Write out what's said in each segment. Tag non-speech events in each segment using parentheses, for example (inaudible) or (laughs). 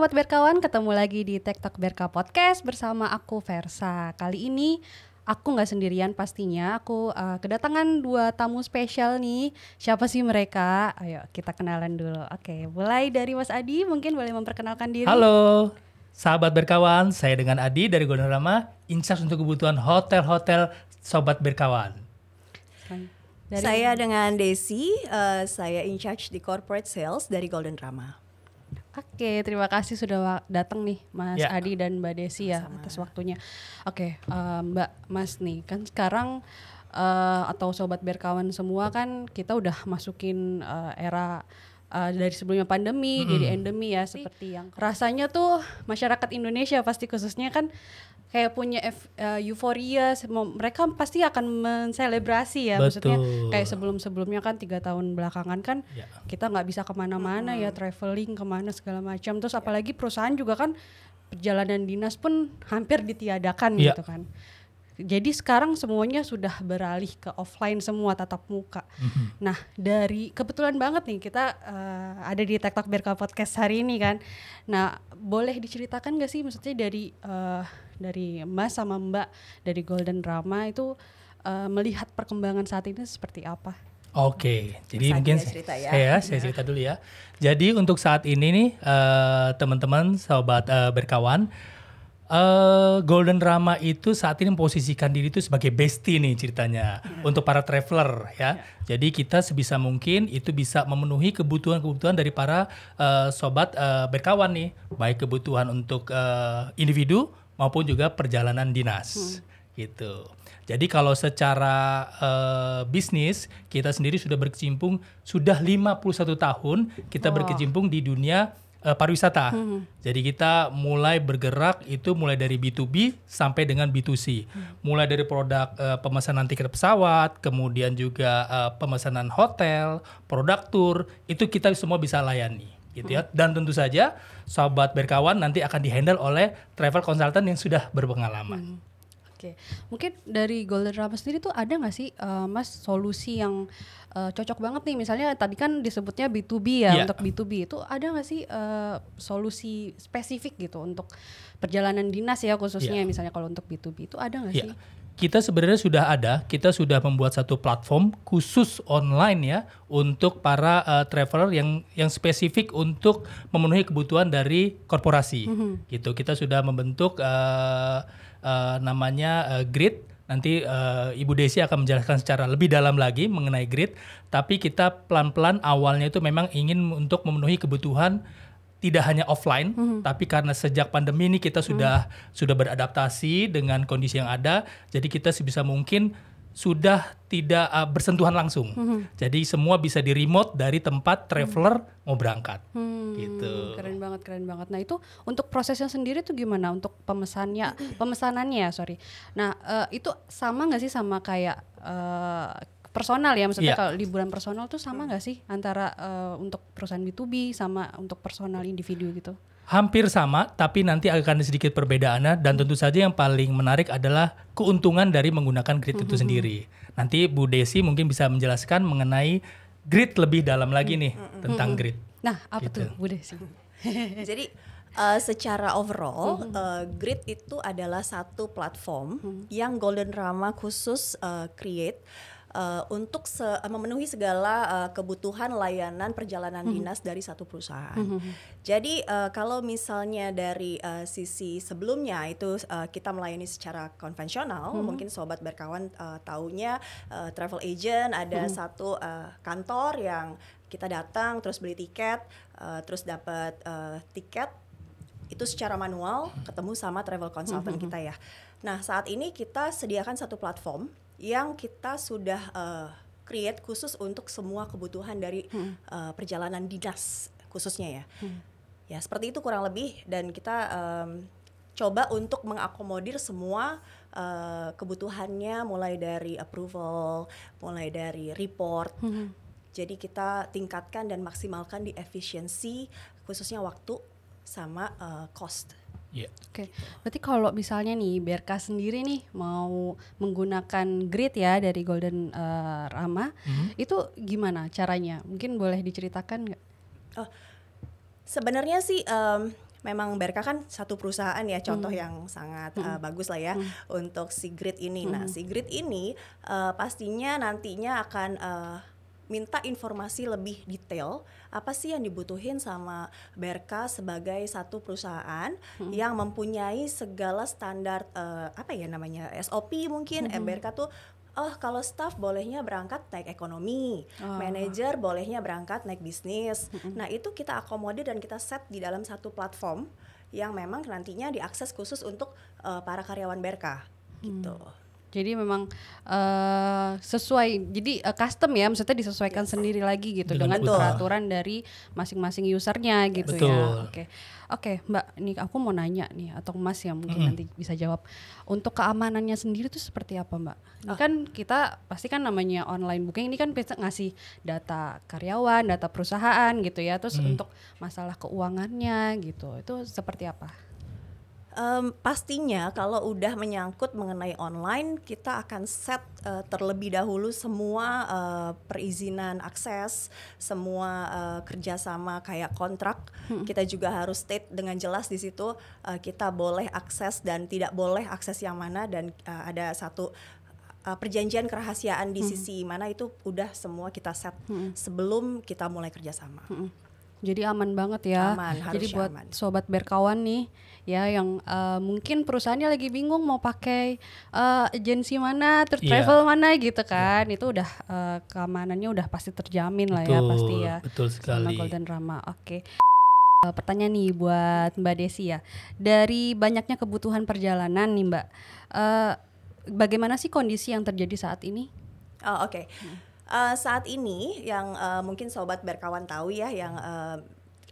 sahabat berkawan, ketemu lagi di TikTok Berka Podcast bersama aku Versa. Kali ini aku nggak sendirian pastinya, aku uh, kedatangan dua tamu spesial nih. Siapa sih mereka? Ayo kita kenalan dulu. Oke, mulai dari Mas Adi, mungkin boleh memperkenalkan diri. Halo, sahabat berkawan, saya dengan Adi dari Gondorama, insight untuk kebutuhan hotel-hotel sobat berkawan. Dari saya dengan Desi, uh, saya in charge di corporate sales dari Golden Drama. Oke, terima kasih sudah datang nih Mas yeah. Adi dan Mbak Desi ya Sama. atas waktunya. Oke, uh, Mbak Mas nih kan sekarang uh, atau sobat berkawan semua kan kita udah masukin uh, era uh, dari sebelumnya pandemi hmm. jadi endemi ya seperti yang rasanya tuh masyarakat Indonesia pasti khususnya kan kayak punya ef, uh, euforia mereka pasti akan menselebrasi ya Betul. maksudnya kayak sebelum sebelumnya kan tiga tahun belakangan kan ya. kita nggak bisa kemana-mana hmm. ya traveling kemana segala macam terus apalagi perusahaan juga kan perjalanan dinas pun hampir ditiadakan ya. gitu kan jadi sekarang semuanya sudah beralih ke offline semua tatap muka. Mm-hmm. Nah dari kebetulan banget nih kita uh, ada di TikTok Berkah Podcast hari ini kan. Nah boleh diceritakan gak sih maksudnya dari uh, dari Mas sama Mbak dari Golden Drama itu uh, melihat perkembangan saat ini seperti apa? Oke, okay. jadi mungkin saya cerita ya. Saya, saya iya. cerita dulu ya. Jadi untuk saat ini nih uh, teman-teman sobat uh, berkawan Uh, Golden Rama itu saat ini memposisikan diri itu sebagai bestie nih ceritanya iya. untuk para traveler ya. ya. Jadi kita sebisa mungkin itu bisa memenuhi kebutuhan-kebutuhan dari para uh, sobat uh, berkawan nih, baik kebutuhan untuk uh, individu maupun juga perjalanan dinas hmm. gitu. Jadi kalau secara uh, bisnis kita sendiri sudah berkecimpung sudah 51 tahun kita oh. berkecimpung di dunia uh, pariwisata. Hmm. Jadi kita mulai bergerak itu mulai dari B2B sampai dengan B2C. Hmm. Mulai dari produk uh, pemesanan tiket pesawat, kemudian juga uh, pemesanan hotel, produk tour, itu kita semua bisa layani gitu ya. Hmm. Dan tentu saja sobat berkawan nanti akan dihandle oleh travel consultant yang sudah berpengalaman. Hmm. Oke, mungkin dari Golden Rama sendiri tuh ada nggak sih, uh, Mas, solusi yang uh, cocok banget nih? Misalnya tadi kan disebutnya B2B ya, yeah. untuk B2B itu ada nggak sih uh, solusi spesifik gitu untuk perjalanan dinas ya khususnya, yeah. misalnya kalau untuk B2B itu ada nggak yeah. sih? Kita sebenarnya sudah ada, kita sudah membuat satu platform khusus online ya untuk para uh, traveler yang yang spesifik untuk memenuhi kebutuhan dari korporasi. Mm -hmm. Gitu, kita sudah membentuk. Uh, uh, namanya uh, grid. Nanti uh, Ibu Desi akan menjelaskan secara lebih dalam lagi mengenai grid. Tapi kita pelan-pelan awalnya itu memang ingin untuk memenuhi kebutuhan tidak hanya offline, mm-hmm. tapi karena sejak pandemi ini kita sudah mm-hmm. sudah beradaptasi dengan kondisi yang ada, jadi kita sebisa mungkin sudah tidak uh, bersentuhan langsung. Hmm. Jadi semua bisa di remote dari tempat traveler hmm. mau berangkat. Hmm. Gitu. Keren banget, keren banget. Nah, itu untuk prosesnya sendiri tuh gimana untuk pemesannya, pemesanannya, sorry. Nah, uh, itu sama nggak sih sama kayak uh, personal ya maksudnya yeah. kalau liburan personal tuh sama nggak sih antara uh, untuk perusahaan B2B sama untuk personal individu gitu? hampir sama tapi nanti akan ada sedikit perbedaannya dan tentu saja yang paling menarik adalah keuntungan dari menggunakan grid itu mm-hmm. sendiri. Nanti Bu Desi mungkin bisa menjelaskan mengenai grid lebih dalam lagi nih mm-hmm. tentang mm-hmm. grid. Nah, apa gitu. tuh Bu Desi? (laughs) Jadi Uh, secara overall, mm -hmm. uh, Grid itu adalah satu platform mm -hmm. yang Golden Rama khusus uh, create uh, untuk se eh, memenuhi segala uh, kebutuhan layanan perjalanan -hmm. dinas dari satu perusahaan. -hmm. Jadi uh, kalau misalnya dari uh, sisi sebelumnya itu uh, kita melayani secara konvensional, -hmm. mungkin sobat berkawan uh, taunya uh, travel agent ada -hmm. satu uh, kantor yang kita datang terus beli tiket, uh, terus dapat uh, tiket itu secara manual ketemu sama travel consultant mm -hmm. kita ya. Nah, saat ini kita sediakan satu platform yang kita sudah uh, create khusus untuk semua kebutuhan dari hmm. uh, perjalanan dinas khususnya ya. Hmm. Ya, seperti itu kurang lebih dan kita um, coba untuk mengakomodir semua uh, kebutuhannya mulai dari approval, mulai dari report. Hmm. Jadi kita tingkatkan dan maksimalkan di efisiensi khususnya waktu sama uh, cost Yeah. Oke, okay. berarti kalau misalnya nih Berka sendiri nih mau menggunakan grid ya dari Golden uh, Rama, mm-hmm. itu gimana caranya? Mungkin boleh diceritakan nggak? Oh, sebenarnya sih um, memang Berka kan satu perusahaan ya, contoh mm. yang sangat mm. uh, bagus lah ya mm. untuk si grid ini. Mm. Nah, hmm. si grid ini uh, pastinya nantinya akan uh, minta informasi lebih detail apa sih yang dibutuhin sama BRK sebagai satu perusahaan hmm. yang mempunyai segala standar uh, apa ya namanya SOP mungkin eh, hmm. BRK tuh oh kalau staff bolehnya berangkat naik ekonomi, oh. manajer bolehnya berangkat naik bisnis. Hmm. Nah, itu kita akomodir dan kita set di dalam satu platform yang memang nantinya diakses khusus untuk uh, para karyawan Berka gitu. Hmm. Jadi memang uh, sesuai, jadi uh, custom ya, maksudnya disesuaikan yes. sendiri lagi gitu dengan, dengan peraturan dari masing-masing usernya gitu ya. Betul. ya. Oke, okay. oke, okay, Mbak, nih aku mau nanya nih atau Mas ya mungkin mm. nanti bisa jawab. Untuk keamanannya sendiri tuh seperti apa, Mbak? Ini ah. kan kita pasti kan namanya online booking ini kan bisa ngasih data karyawan, data perusahaan gitu ya. Terus mm. untuk masalah keuangannya gitu, itu seperti apa? Um, pastinya kalau udah menyangkut mengenai online, kita akan set uh, terlebih dahulu semua uh, perizinan akses, semua uh, kerjasama kayak kontrak. Hmm. Kita juga harus state dengan jelas di situ uh, kita boleh akses dan tidak boleh akses yang mana dan uh, ada satu uh, perjanjian kerahasiaan di hmm. sisi mana itu udah semua kita set hmm. sebelum kita mulai kerjasama. Hmm. Jadi aman banget ya. Aman, harus Jadi buat aman. sobat berkawan nih ya yang uh, mungkin perusahaannya lagi bingung mau pakai uh, agensi mana, iya. travel mana gitu kan. Yeah. Itu udah uh, keamanannya udah pasti terjamin betul, lah ya pasti ya. Betul sekali. Sama Golden Rama. Oke. Okay. Uh, pertanyaan nih buat Mbak Desi ya. Dari banyaknya kebutuhan perjalanan nih Mbak. Uh, bagaimana sih kondisi yang terjadi saat ini? Oh, oke. Okay. Hmm. Eh, saat ini yang uh, mungkin sobat berkawan tahu ya yang uh,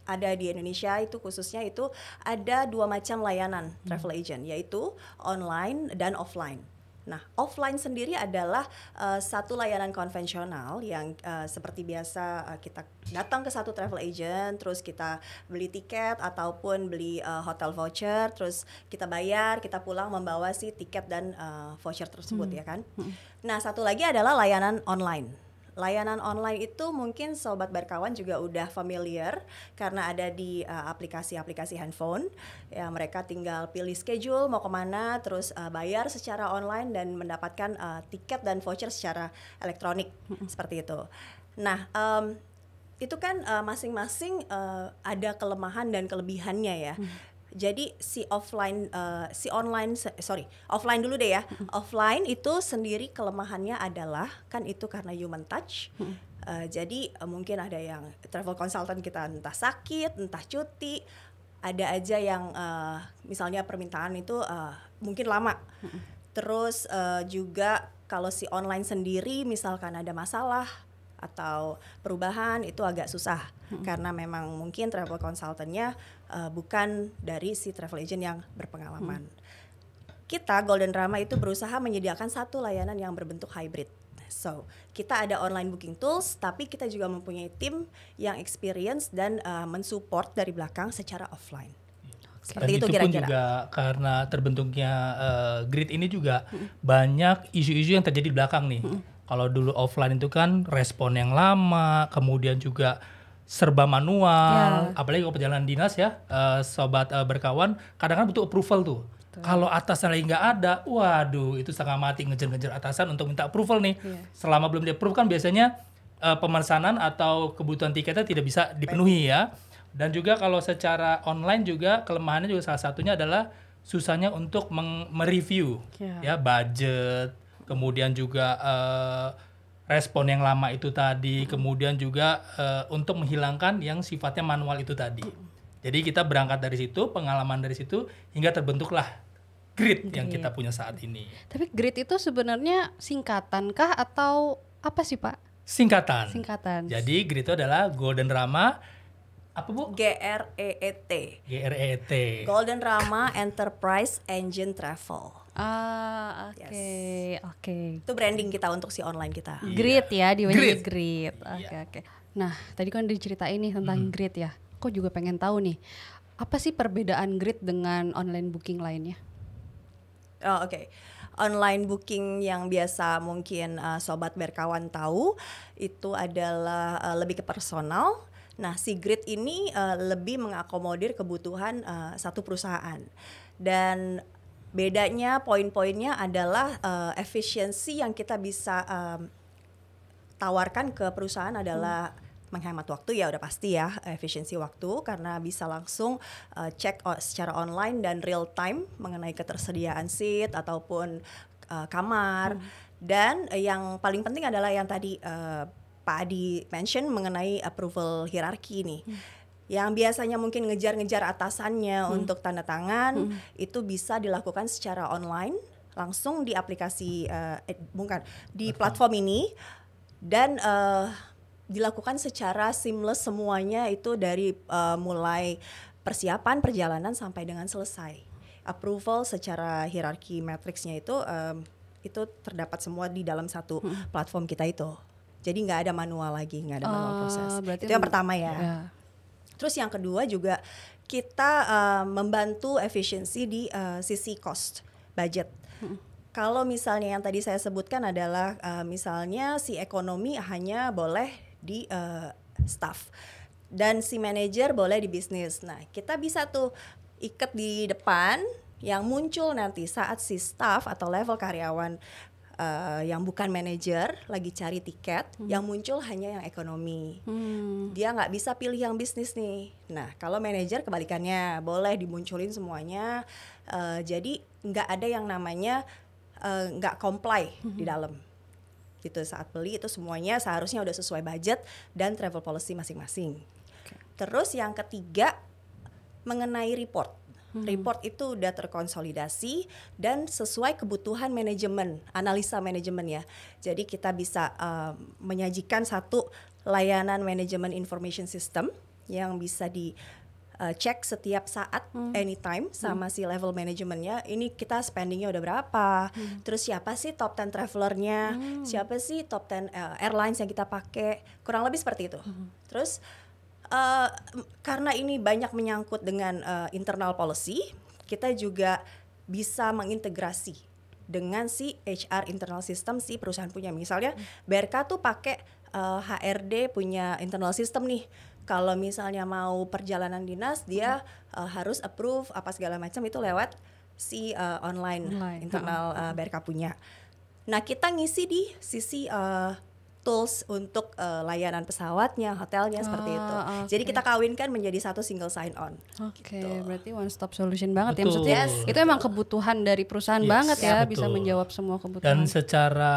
ada di Indonesia itu khususnya itu ada dua macam layanan hmm. travel agent yaitu online dan offline. Nah, offline sendiri adalah uh, satu layanan konvensional yang uh, seperti biasa uh, kita datang ke satu travel agent, terus kita beli tiket ataupun beli uh, hotel voucher, terus kita bayar, kita pulang membawa si tiket dan uh, voucher tersebut hmm. ya kan. Hmm. Nah, satu lagi adalah layanan online. Layanan online itu mungkin sobat berkawan juga udah familiar karena ada di eh, aplikasi-aplikasi uh, handphone. Ya, mereka tinggal pilih schedule mau kemana, terus uh, bayar secara online dan mendapatkan uh, tiket dan voucher secara elektronik seperti itu. Nah, um, itu kan masing-masing uh, uh, ada kelemahan dan kelebihannya ya. Hmm. Jadi si offline, uh, si online, sorry, offline dulu deh ya. Offline itu sendiri kelemahannya adalah kan itu karena human touch. Uh, jadi uh, mungkin ada yang travel consultant kita entah sakit, entah cuti, ada aja yang uh, misalnya permintaan itu uh, mungkin lama. Terus uh, juga kalau si online sendiri misalkan ada masalah atau perubahan itu agak susah hmm. karena memang mungkin travel consultantnya uh, bukan dari si travel agent yang berpengalaman. Hmm. Kita Golden Rama itu berusaha menyediakan satu layanan yang berbentuk hybrid. So, kita ada online booking tools, tapi kita juga mempunyai tim yang experience dan uh, mensupport dari belakang secara offline. Seperti Dan itu kira-kira. juga karena terbentuknya uh, grid ini juga hmm. banyak isu-isu yang terjadi di belakang nih. Hmm. Kalau dulu offline itu kan respon yang lama, kemudian juga serba manual, yeah. apalagi kalau perjalanan dinas ya, uh, sobat uh, berkawan, kadang-kadang butuh approval tuh. Kalau atasnya lagi nggak ada, waduh itu setengah mati ngejar-ngejar atasan untuk minta approval nih. Yeah. Selama belum di approve kan biasanya uh, pemesanan atau kebutuhan tiketnya tidak bisa dipenuhi ya. Dan juga kalau secara online juga kelemahannya juga salah satunya adalah susahnya untuk mereview yeah. ya budget, kemudian juga uh, respon yang lama itu tadi, kemudian juga uh, untuk menghilangkan yang sifatnya manual itu tadi. Jadi kita berangkat dari situ, pengalaman dari situ hingga terbentuklah grid yang kita punya saat ini. Tapi grid itu sebenarnya singkatan kah atau apa sih, Pak? Singkatan. Singkatan. Jadi grid itu adalah Golden Rama apa bu? G R E E T. G R E E T. Golden Rama Enterprise Engine Travel. Ah, oke, oke. Itu branding kita untuk si online kita. Yeah. Grid ya, di grid. grid. Iya. Oke, oke. Nah, tadi kan diceritain nih tentang hmm. grid ya. Kok juga pengen tahu nih, apa sih perbedaan grid dengan online booking lainnya? Oh, oke. Okay online booking yang biasa mungkin uh, sobat berkawan tahu itu adalah uh, lebih ke personal. Nah, si grid ini uh, lebih mengakomodir kebutuhan uh, satu perusahaan dan Bedanya poin-poinnya adalah uh, efisiensi yang kita bisa um, tawarkan ke perusahaan adalah hmm menghemat waktu ya udah pasti ya efisiensi waktu karena bisa langsung uh, cek secara online dan real time mengenai ketersediaan seat ataupun uh, kamar hmm. dan uh, yang paling penting adalah yang tadi uh, Pak Adi mention mengenai approval hierarki nih. Hmm yang biasanya mungkin ngejar-ngejar atasannya hmm. untuk tanda tangan hmm. itu bisa dilakukan secara online langsung di aplikasi uh, eh, bukan di platform ini dan uh, dilakukan secara seamless semuanya itu dari uh, mulai persiapan perjalanan sampai dengan selesai approval secara hierarki matriksnya itu um, itu terdapat semua di dalam satu hmm. platform kita itu jadi nggak ada manual lagi nggak ada uh, manual ah, proses itu yang pertama ya, ya Terus yang kedua juga kita uh, membantu efisiensi di uh, sisi cost budget. Hmm kalau misalnya yang tadi saya sebutkan adalah uh, misalnya si ekonomi hanya boleh di uh, staff dan si manajer boleh di bisnis. Nah, kita bisa tuh ikat di depan yang muncul nanti saat si staff atau level karyawan uh, yang bukan manajer lagi cari tiket, hmm. yang muncul hanya yang ekonomi. Hmm. Dia nggak bisa pilih yang bisnis nih. Nah, kalau manajer kebalikannya, boleh dimunculin semuanya. Uh, jadi nggak ada yang namanya eh, nggak uh, comply hmm. di dalam gitu saat beli itu semuanya seharusnya udah sesuai budget dan travel policy masing-masing. Okay. Terus yang ketiga mengenai report. Hmm. Report itu udah terkonsolidasi dan sesuai kebutuhan manajemen, analisa manajemen ya. Jadi kita bisa uh, menyajikan satu layanan manajemen information system yang bisa di uh, cek setiap saat hmm. anytime hmm. sama hmm. si level manajemennya ini kita spendingnya udah berapa hmm. terus siapa sih top 10 travelernya hmm. siapa sih top 10 uh, airlines yang kita pakai kurang lebih seperti itu hmm. terus Eh, karena ini banyak menyangkut dengan uh, internal policy, kita juga bisa mengintegrasi dengan si HR internal system si perusahaan punya. Misalnya BRK tuh pakai uh, eh, HRD punya internal system nih. Kalau misalnya mau perjalanan dinas dia uh, harus approve apa segala macam itu lewat si uh, online, online internal uh, BRK punya. Nah, kita ngisi di sisi uh, tools untuk uh, layanan pesawatnya, hotelnya seperti itu. Okay. Ah, ah, jadi kita kawinkan menjadi satu single sign on. Oke, okay, gitu. berarti one stop solution banget betul, ya maksudnya. Yes, itu emang kebutuhan dari perusahaan yes, banget ya, iya, betul. bisa menjawab semua kebutuhan. Dan secara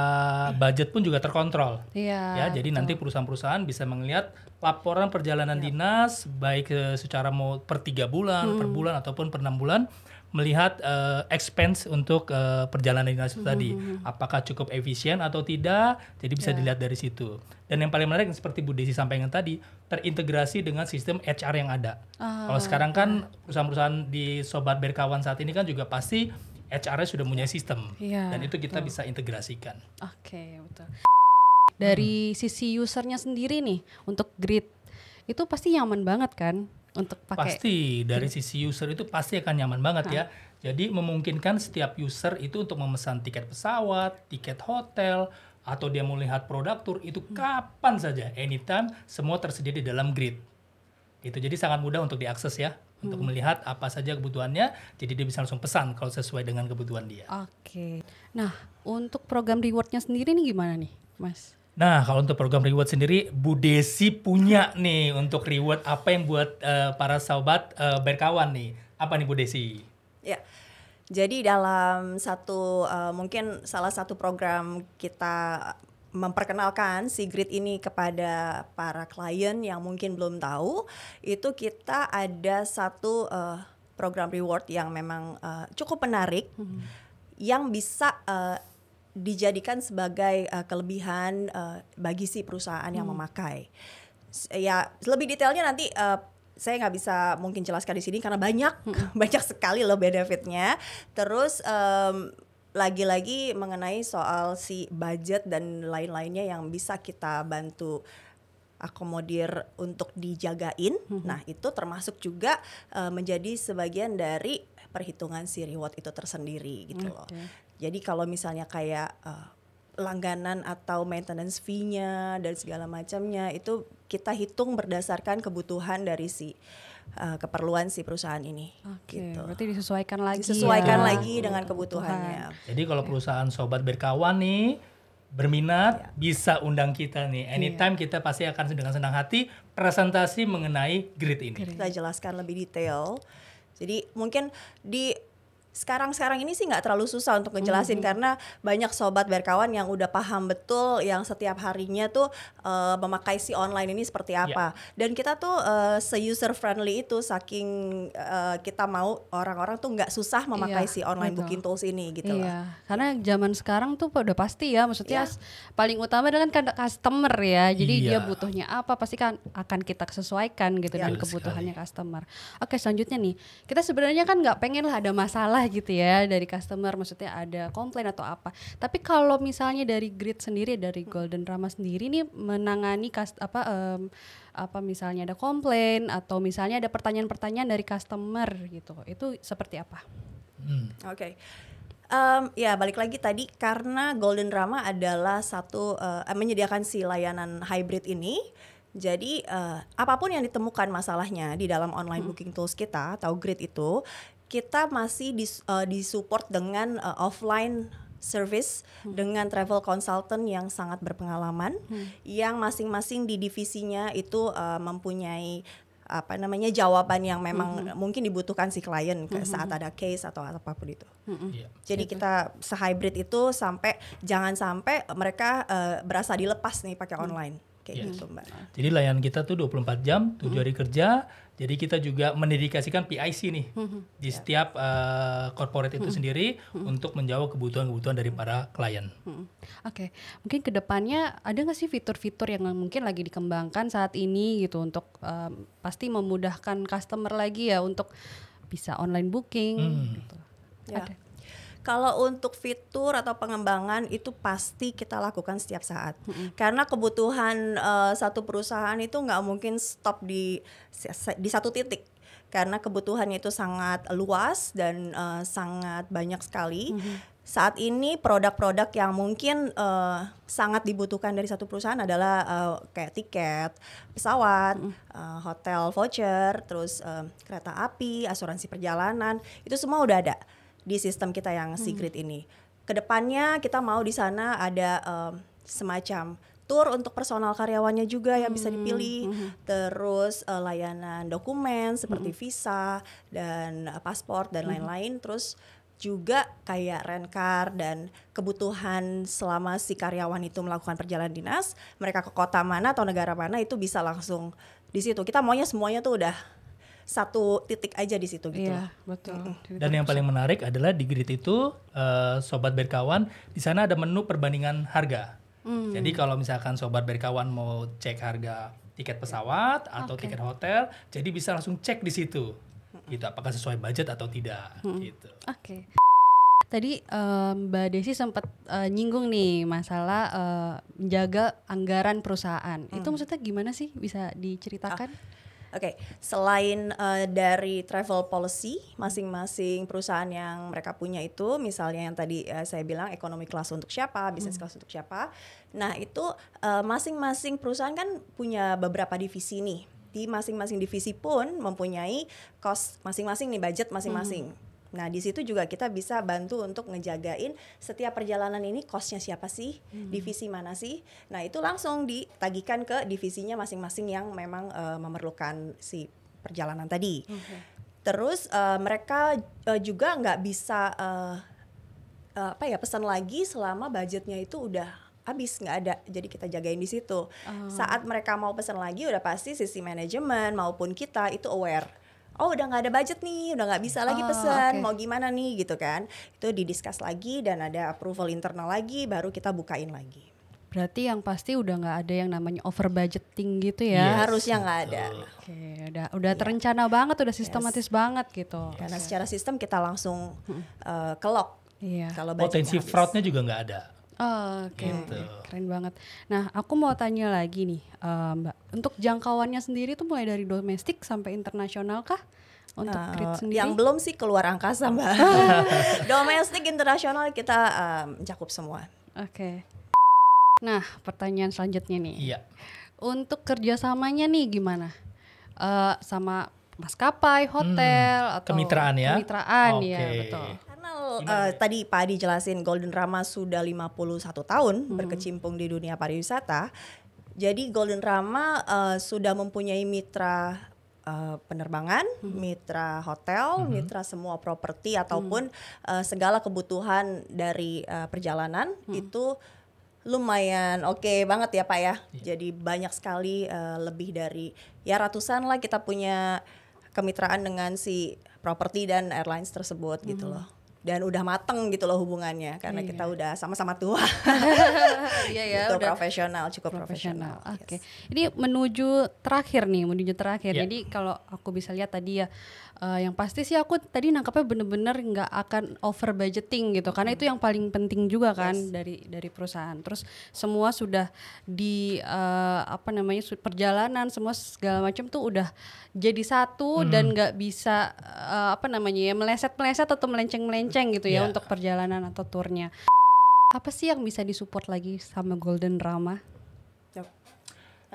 budget pun juga terkontrol. Iya. ya, jadi nanti perusahaan-perusahaan bisa melihat laporan perjalanan ya. dinas baik uh, secara mau per tiga bulan, hmm. per bulan ataupun per enam bulan melihat uh, expense untuk uh, perjalanan dinas itu hmm. tadi hmm, hmm, hmm. apakah cukup efisien atau tidak jadi bisa ya. dilihat dari situ dan yang paling menarik seperti Bu Desi sampaikan tadi terintegrasi dengan sistem HR yang ada ah. kalau sekarang kan perusahaan-perusahaan di sobat berkawan saat ini kan juga pasti HR-nya sudah punya sistem ya, dan itu kita betul. bisa integrasikan oke okay, betul dari hmm. sisi usernya sendiri nih untuk grid itu pasti nyaman banget kan untuk pakai pasti dari grid. sisi user itu pasti akan nyaman banget nah. ya jadi memungkinkan setiap user itu untuk memesan tiket pesawat tiket hotel atau dia mau lihat produk tour itu hmm. kapan saja anytime semua tersedia di dalam grid itu jadi sangat mudah untuk diakses ya untuk hmm. melihat apa saja kebutuhannya jadi dia bisa langsung pesan kalau sesuai dengan kebutuhan dia oke okay. nah untuk program rewardnya sendiri nih gimana nih mas Nah, kalau untuk program reward sendiri, Bu Desi punya nih untuk reward apa yang buat uh, para sahabat uh, eh, berkawan nih. Apa nih Bu Desi? Ya, jadi dalam satu uh, mungkin salah satu program kita memperkenalkan si grid ini kepada para klien yang mungkin belum tahu, itu kita ada satu uh, program reward yang memang uh, cukup menarik, -hmm. yang bisa uh, dijadikan sebagai uh, kelebihan uh, bagi si perusahaan hmm. yang memakai. Ya lebih detailnya nanti uh, saya nggak bisa mungkin jelaskan di sini karena banyak hmm. (laughs) banyak sekali loh benefitnya. Terus lagi lagi-lagi mengenai soal si budget dan lain-lainnya yang bisa kita bantu akomodir untuk dijagain. Hmm. Nah, itu termasuk juga uh, menjadi sebagian dari perhitungan si reward itu tersendiri gitu okay. Jadi kalau misalnya kayak uh, langganan atau maintenance fee-nya dan segala macamnya itu kita hitung berdasarkan kebutuhan dari si uh, keperluan si perusahaan ini. Oke. Okay. Gitu. Berarti disesuaikan lagi. Disesuaikan ya. lagi dengan kebutuhannya. Jadi kalau perusahaan sobat berkawan nih berminat ya. bisa undang kita nih. Iya. Anytime ya. kita pasti akan dengan senang hati presentasi mengenai grid ini. Kita jelaskan lebih detail. Jadi mungkin di sekarang-sekarang ini sih nggak terlalu susah untuk ngejelasin mm -hmm. karena banyak sobat berkawan yang udah paham betul yang setiap harinya tuh uh, memakai si online ini seperti iya. apa yeah. dan kita tuh uh, eh, se user friendly itu saking uh, kita mau orang-orang tuh nggak susah memakai yeah, si online betul. booking tools ini gitu yeah. loh iya, karena zaman sekarang tuh udah pasti ya maksudnya yeah. paling utama dengan kan customer ya jadi yeah. dia iya. butuhnya apa pasti kan akan kita sesuaikan gitu yeah. dan kebutuhannya customer oke selanjutnya nih kita sebenarnya kan nggak pengen lah ada masalah lah gitu ya dari customer maksudnya ada komplain atau apa tapi kalau misalnya dari grid sendiri dari Golden Drama sendiri nih menangani kast apa um, apa misalnya ada komplain atau misalnya ada pertanyaan-pertanyaan dari customer gitu itu seperti apa hmm. oke okay um, ya balik lagi tadi karena Golden Drama adalah satu uh, menyediakan si layanan hybrid ini. Jadi uh, apapun yang ditemukan masalahnya di dalam online hmm. booking tools kita atau grid itu kita masih dis, uh, disupport dengan uh, offline service hmm. dengan travel consultant yang sangat berpengalaman hmm. yang masing-masing di divisinya itu uh, mempunyai apa namanya jawaban yang memang hmm mungkin dibutuhkan si klien hmm saat ada case atau apapun itu. hmm Yeah. Jadi gitu. kita sehybrid itu sampai jangan sampai mereka uh, berasa dilepas nih pakai hmm. online kayak yes. Iya. gitu mbak. Jadi layanan kita tuh 24 jam, 7 hmm. hari kerja, jadi kita juga mendedikasikan PIC nih mm-hmm. di ya. setiap uh, corporate itu mm-hmm. sendiri mm-hmm. untuk menjawab kebutuhan-kebutuhan dari para klien. Mm-hmm. Oke, okay. mungkin kedepannya ada nggak sih fitur-fitur yang mungkin lagi dikembangkan saat ini gitu untuk um, pasti memudahkan customer lagi ya untuk bisa online booking. Mm. Gitu. Ya. Ada. Kalau untuk fitur atau pengembangan itu pasti kita lakukan setiap saat. Mm-hmm. Karena kebutuhan uh, satu perusahaan itu nggak mungkin stop di di satu titik karena kebutuhannya itu sangat luas dan uh, sangat banyak sekali. Mm-hmm. Saat ini produk-produk yang mungkin uh, sangat dibutuhkan dari satu perusahaan adalah uh, kayak tiket pesawat, mm uh, hotel voucher, terus uh, kereta api, asuransi perjalanan, itu semua udah ada di sistem kita yang hmm. secret hmm. ini. Kedepannya kita mau di sana ada um, semacam tour untuk personal karyawannya juga yang bisa hmm, dipilih, -hmm. terus uh, layanan dokumen seperti -hmm. visa dan uh, paspor dan hmm. lain-lain, -hmm. terus juga kayak car dan kebutuhan selama si karyawan itu melakukan perjalanan dinas, mereka ke kota mana atau negara mana itu bisa langsung di situ. Kita maunya semuanya tuh udah satu titik aja di situ gitu. Iya, betul. Mm-hmm. Dan yang paling menarik adalah di Grid itu uh, sobat berkawan di sana ada menu perbandingan harga. Mm. Jadi kalau misalkan sobat berkawan mau cek harga tiket pesawat atau okay. tiket hotel, jadi bisa langsung cek di situ. Gitu apakah sesuai budget atau tidak hmm. gitu. Oke. Okay tadi um, Mbak Desi sempat uh, eh, nyinggung nih masalah uh, menjaga anggaran perusahaan. Hmm. Itu maksudnya gimana sih bisa diceritakan? Ah Oke, okay. selain uh, dari travel policy masing-masing perusahaan yang mereka punya itu, misalnya yang tadi uh, saya bilang ekonomi kelas untuk siapa, bisnis hmm. kelas untuk siapa. Nah, itu masing eh, masing-masing perusahaan kan punya beberapa divisi nih. Di masing-masing divisi pun mempunyai cost masing-masing nih budget masing-masing. Hmm Nah, di situ juga kita bisa bantu untuk ngejagain setiap perjalanan ini costnya siapa sih, hmm. divisi mana sih. Nah, itu langsung ditagihkan ke divisinya masing-masing yang memang uh, memerlukan si perjalanan tadi. Okay. Terus uh, mereka uh, juga nggak bisa uh, uh, apa ya pesan lagi selama budgetnya itu udah habis nggak ada jadi kita jagain di situ oh. saat mereka mau pesan lagi udah pasti sisi manajemen maupun kita itu aware oh udah nggak ada budget nih udah nggak bisa lagi ah, pesan oh, okay. mau gimana nih gitu kan itu didiskus lagi dan ada approval internal lagi baru kita bukain lagi Berarti yang pasti udah nggak ada yang namanya over budgeting gitu ya? Yes. Harusnya nggak ada. Oke, udah udah yeah. terencana banget, udah sistematis yes. banget gitu. Yes. Karena secara sistem kita langsung uh, kelok. Iya. Kalau potensi fraudnya juga nggak ada. Oh, Oke, okay. gitu. keren banget. Nah, aku mau tanya lagi nih, uh, Mbak. Untuk jangkauannya sendiri tuh mulai dari domestik sampai internasional kah? Untuk uh, Yang belum sih keluar angkasa, Mbak. (laughs) domestik, internasional kita um, semua. Oke. Okay. Nah, pertanyaan selanjutnya nih. Iya. Untuk kerjasamanya nih gimana? Uh, sama maskapai, hmm, hotel, hmm, atau kemitraan ya? Kemitraan okay. ya, betul uh, tadi Pak Adi jelasin Golden Rama sudah 51 tahun hmm. berkecimpung di dunia pariwisata. Jadi Golden Rama uh, sudah mempunyai mitra uh, penerbangan, hmm. mitra hotel, hmm. mitra semua properti ataupun hmm. uh, segala kebutuhan dari uh, perjalanan hmm. itu lumayan oke okay banget ya pak ya. Yeah. Jadi banyak sekali uh, lebih dari ya ratusan lah kita punya kemitraan dengan si properti dan airlines tersebut gitu hmm. gitu loh dan udah mateng gitu loh hubungannya karena iya. kita udah sama-sama tua. (laughs) iya ya, gitu, udah profesional, cukup profesional. Oke. Okay. Yes. Ini menuju terakhir nih, menuju terakhir. Yeah. Jadi kalau aku bisa lihat tadi ya Uh, yang pasti sih aku tadi nangkapnya bener-bener nggak akan over budgeting gitu karena hmm. itu yang paling penting juga kan yes. dari dari perusahaan terus semua sudah di uh, apa namanya perjalanan semua segala macam tuh udah jadi satu hmm. dan nggak bisa uh, apa namanya ya meleset meleset atau melenceng melenceng gitu ya iya. untuk perjalanan atau turnya apa sih yang bisa disupport lagi sama Golden Drama?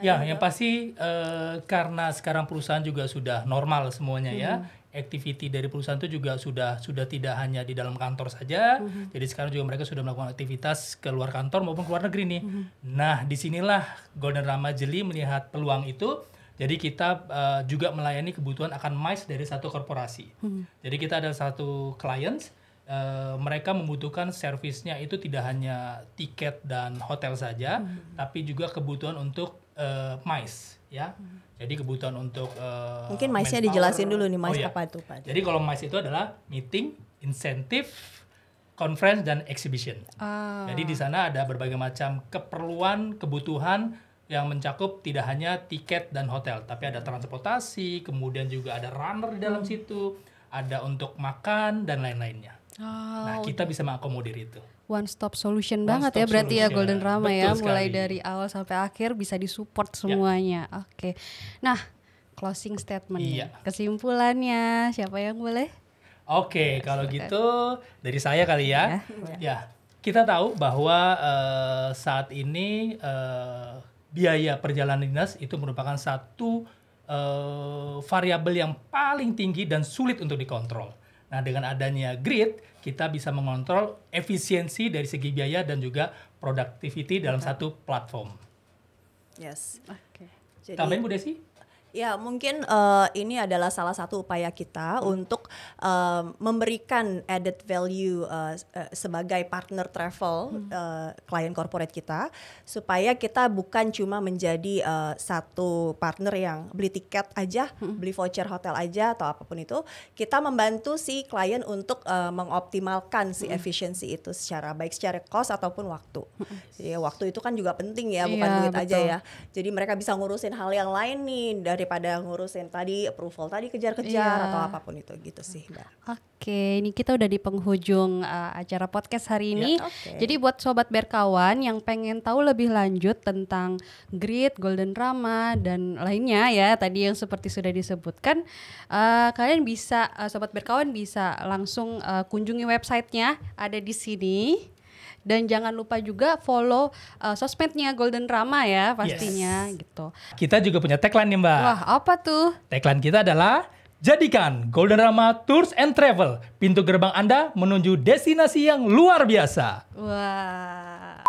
Ya, gitu. yang pasti uh, karena sekarang perusahaan juga sudah normal semuanya hmm. ya. Mm-hmm. Activity dari perusahaan itu juga sudah sudah tidak hanya di dalam kantor saja. Hmm. Jadi sekarang juga mereka sudah melakukan aktivitas ke luar kantor maupun ke luar negeri nih. Hmm. Nah, disinilah Golden Rama Jeli melihat peluang itu. Jadi kita uh, juga melayani kebutuhan akan mice dari satu korporasi. Hmm. Jadi kita ada satu clients, uh, mereka membutuhkan servisnya itu tidak hanya tiket dan hotel saja, hmm. tapi juga kebutuhan untuk uh, eh, mice ya. Hmm. Jadi kebutuhan untuk uh, mungkin mice-nya dijelasin dulu nih mice oh, iya. apa itu Pak. Jadi kalau mice itu adalah meeting, insentif, conference dan exhibition. Oh. Jadi di sana ada berbagai macam keperluan, kebutuhan yang mencakup tidak hanya tiket dan hotel, tapi ada transportasi, kemudian juga ada runner di dalam hmm. situ, ada untuk makan dan lain-lainnya. Oh. Nah, kita bisa mengakomodir itu one stop solution one banget ya, stop ya berarti solution. ya Golden Rama ya, Betul ya sekali. mulai dari awal sampai akhir bisa disupport ya. semuanya. Ya. Oke. Nah, closing statement iya. kesimpulannya siapa yang boleh? Oke, okay, kalau gitu dari saya kali ya. Ya. ya. Kita tahu bahwa uh, saat ini uh, biaya perjalanan dinas itu merupakan satu uh, variabel yang paling tinggi dan sulit untuk dikontrol Nah, dengan adanya grid, kita bisa mengontrol efisiensi dari segi biaya dan juga productivity dalam okay. satu platform. Yes. Oke. Okay. Tambahin Bu Desi? Ya, mungkin uh, ini adalah salah satu upaya kita hmm. untuk uh, memberikan added value uh, sebagai partner travel hmm. uh, klien corporate kita supaya kita bukan cuma menjadi uh, satu partner yang beli tiket aja, hmm. beli voucher hotel aja atau apapun itu, kita membantu si klien untuk uh, mengoptimalkan si hmm. efisiensi itu secara baik secara cost ataupun waktu. Hmm. Ya waktu itu kan juga penting ya, bukan ya, duit betul. aja ya. Jadi mereka bisa ngurusin hal yang lain nih dari daripada ngurusin tadi approval tadi kejar-kejar yeah. atau apapun itu gitu sih Oke, okay, ini kita udah di penghujung uh, acara podcast hari ya, ini. Yeah, okay. Jadi buat sobat berkawan yang pengen tahu lebih lanjut tentang grid, golden Drama dan lainnya ya tadi yang seperti sudah disebutkan, uh, kalian bisa uh, sobat berkawan bisa langsung uh, kunjungi websitenya ada di sini dan jangan lupa juga follow uh, sosmednya Golden Rama ya pastinya yes. gitu. Kita juga punya tagline nih Mbak. Wah apa tuh? Tagline kita adalah Jadikan Golden Rama Tours and Travel pintu gerbang Anda menuju destinasi yang luar biasa. Wah.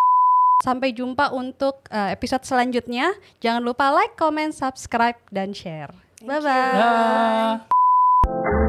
Sampai jumpa untuk uh, episode selanjutnya. Jangan lupa like, comment, subscribe, dan share. Bye-bye. bye bye